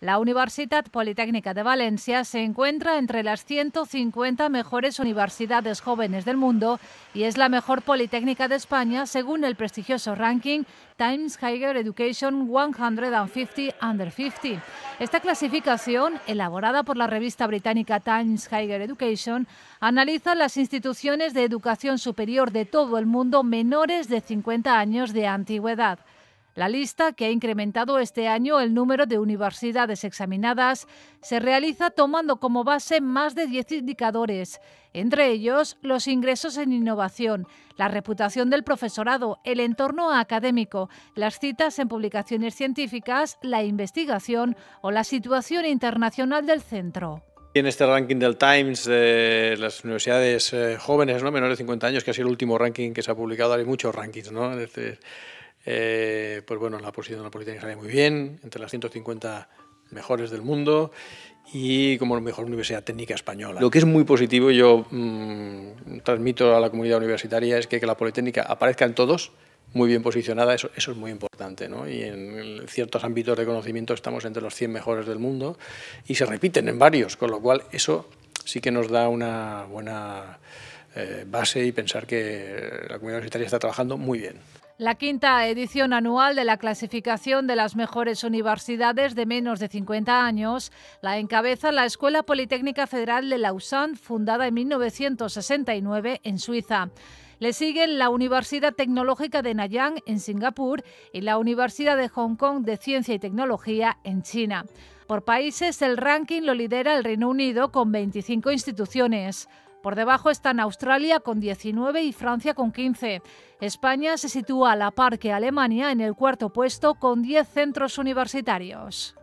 La Universitat Politécnica de Valencia se encuentra entre las 150 mejores universidades jóvenes del mundo y es la mejor Politécnica de España según el prestigioso ranking Times Higher Education 150 Under 50. Esta clasificación, elaborada por la revista británica Times Higher Education, analiza las instituciones de educación superior de todo el mundo menores de 50 años de antigüedad. La lista, que ha incrementado este año el número de universidades examinadas, se realiza tomando como base más de 10 indicadores, entre ellos los ingresos en innovación, la reputación del profesorado, el entorno académico, las citas en publicaciones científicas, la investigación o la situación internacional del centro. En este ranking del Times de las universidades eh, jóvenes, ¿no? menores de 50 años, que ha sido el último ranking que se ha publicado, hay muchos rankings, ¿no? Eh, pues bueno, la posición de la Politécnica sale muy bien, entre las 150 mejores del mundo y como la mejor universidad técnica española. Lo que es muy positivo, yo mm, transmito a la comunidad universitaria, es que, la Politécnica aparezca en todos, muy bien posicionada, eso, es muy importante. Y en ciertos ámbitos de conocimiento estamos entre los 100 mejores del mundo y se repiten en varios, con lo cual eso sí que nos da una buena eh, base y pensar que la comunidad universitaria está trabajando muy bien. La quinta edición anual de la clasificación de las mejores universidades de menos de 50 años la encabeza la Escuela Politécnica Federal de Lausanne, fundada en 1969 en Suiza. Le siguen la Universidad Tecnológica de Nanyang en Singapur y la Universidad de Hong Kong de Ciencia y Tecnología en China. Por países, el ranking lo lidera el Reino Unido con 25 instituciones. Por debajo están Australia con 19 y Francia con 15. España se sitúa a la par que Alemania en el cuarto puesto con 10 centros universitarios.